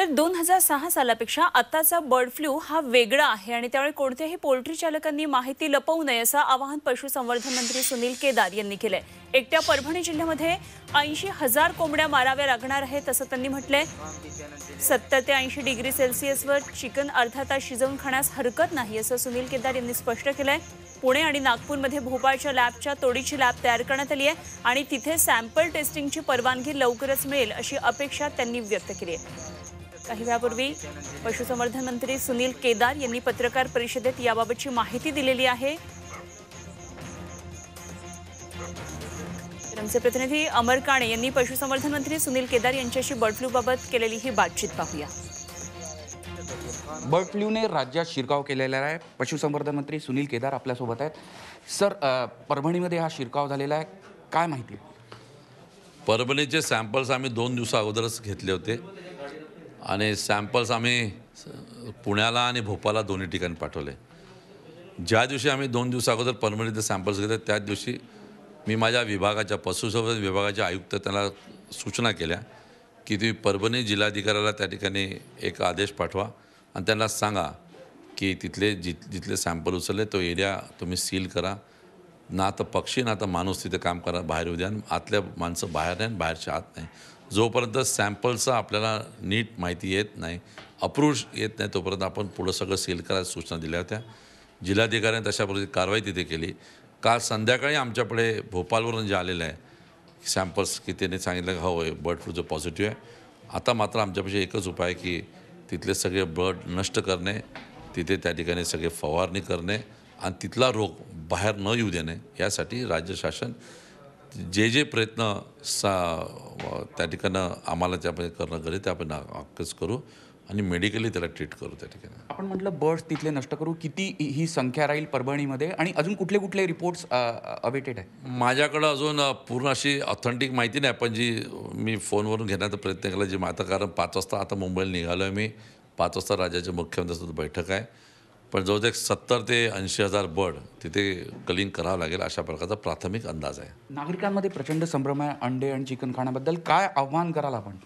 तर दोन हजार सहा सालापेक्षा आताचा बर्ड फ्लू हा वेगळा आहे आणि त्यामुळे कोणत्याही पोल्ट्री चालकांनी माहिती लपवू नये असं आवाहन पशुसंवर्धन मंत्री सुनील केदार यांनी केलंय एकट्या परभणी जिल्ह्यामध्ये ऐंशी हजार कोंबड्या माराव्या लागणार आहेत असं त्यांनी म्हटलंय सत्तर ते ऐंशी डिग्री सेल्सिअसवर चिकन अर्धा तास शिजवून खाण्यास हरकत नाही असं सुनील केदार यांनी स्पष्ट केलंय पुणे आणि नागपूरमध्ये भोपाळच्या लॅबच्या तोडीची लॅब तयार करण्यात आली आहे आणि तिथे सॅम्पल टेस्टिंगची परवानगी लवकरच मिळेल अशी अपेक्षा त्यांनी व्यक्त केली आहे काही वेळापूर्वी पशुसंवर्धन मंत्री सुनील केदार यांनी पत्रकार परिषदेत याबाबतची माहिती दिलेली आहे आमचे प्रतिनिधी अमर काणे यांनी पशुसंवर्धन मंत्री सुनील केदार यांच्याशी बर्ड फ्लूबाबत केलेली ही बातचीत पाहूया बर्ड फ्लूने राज्यात शिरकाव केलेला आहे पशुसंवर्धन मंत्री सुनील केदार आपल्यासोबत आहेत सर परभणीमध्ये हा शिरकाव झालेला आहे काय माहिती परभणीचे सॅम्पल्स आम्ही दोन दिवसा अगोदरच घेतले होते आणि सॅम्पल्स आम्ही पुण्याला आणि भोपाळला दोन्ही ठिकाणी पाठवले ज्या दिवशी आम्ही दोन दिवस अगोदर सॅम्पल्स घेतले त्या दिवशी मी माझ्या विभागाच्या पशुसंवर्धन विभागाच्या आयुक्त त्यांना सूचना केल्या की तुम्ही परभणी जिल्हाधिकाऱ्याला त्या ठिकाणी एक आदेश पाठवा आणि त्यांना सांगा की तिथले जिथ जिथले सॅम्पल उचलले तो एरिया तुम्ही सील करा ना तर पक्षी ना तर माणूस तिथे काम करा बाहेर येऊ आतल्या माणसं बाहेर नाही बाहेरच्या आत नाही जोपर्यंत सॅम्पलचा आपल्याला नीट माहिती येत नाही अप्रूव्ह येत नाही तोपर्यंत आपण पुढं सगळं सील करायला सूचना दिल्या होत्या जिल्हाधिकाऱ्यांनी तशा कारवाई तिथे केली काल संध्याकाळी आमच्याकडे भोपालवरून जे आलेलं आहे सॅम्पल्स की त्याने सांगितलं हो आहे बर्ड फ्लू पॉझिटिव्ह आहे आता मात्र आमच्यापेक्षा एकच उपाय आहे की तिथले सगळे बर्ड नष्ट करणे तिथे त्या ठिकाणी सगळे फवारणी करणे आणि तिथला रोग बाहेर न येऊ देणे यासाठी राज्य शासन जे जे प्रयत्न सा त्या ठिकाणं आम्हाला त्यामध्ये करणं गरजे ते आपण अक्कच करू आणि मेडिकली त्याला ट्रीट करू त्या ठिकाणी आपण म्हटलं बर्ड्स तिथले नष्ट करू किती ही संख्या राहील परभणीमध्ये आणि अजून कुठले कुठले रिपोर्ट्स अवेटेड आहे माझ्याकडं अजून पूर्ण अशी ऑथेंटिक माहिती नाही पण जी मी फोनवरून घेण्याचा प्रयत्न केला जी माता कारण पाच वाजता आता मुंबईला निघालो आहे मी पाच वाजता राज्याच्या मुख्यमंत्र्यांसोबत बैठक आहे पण जवळजवळ सत्तर ते ऐंशी हजार बर्ड तिथे कलिंग करावं लागेल अशा प्रकारचा प्राथमिक अंदाज आहे नागरिकांमध्ये प्रचंड संभ्रम आहे अंडे आणि चिकन खाण्याबद्दल काय आव्हान कराल आपण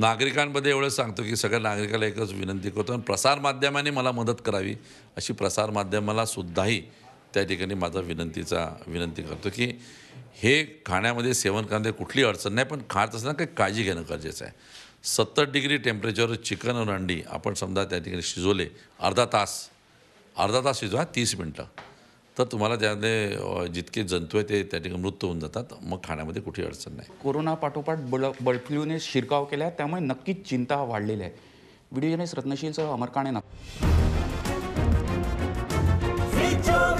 नागरिकांमध्ये एवढं सांगतो की सगळ्या नागरिकाला एकच विनंती करतो आणि प्रसारमाध्यमाने मला मदत करावी अशी प्रसारमाध्यमाला सुद्धाही त्या ठिकाणी माझा विनंतीचा विनंती करतो की हे खाण्यामध्ये सेवन करण्यामध्ये कुठली अडचण नाही पण खात असताना काही काळजी घेणं गरजेचं आहे सत्तर डिग्री टेम्परेचर चिकन आणि अंडी आपण समजा त्या ठिकाणी शिजवले अर्धा तास अर्धा तास शिजवा तीस मिनटं तर तुम्हाला त्याने जितके जंतू आहे ते त्या ठिकाणी मृत्यू होऊन जातात मग खाण्यामध्ये कुठे अडचण नाही कोरोना पाठोपाठ बळ बर्डफ्लूने शिरकाव केला आहे त्यामुळे नक्कीच चिंता वाढलेली आहे व्हिडिओ रत्नशीलचं रत्नशीलसह अमर ना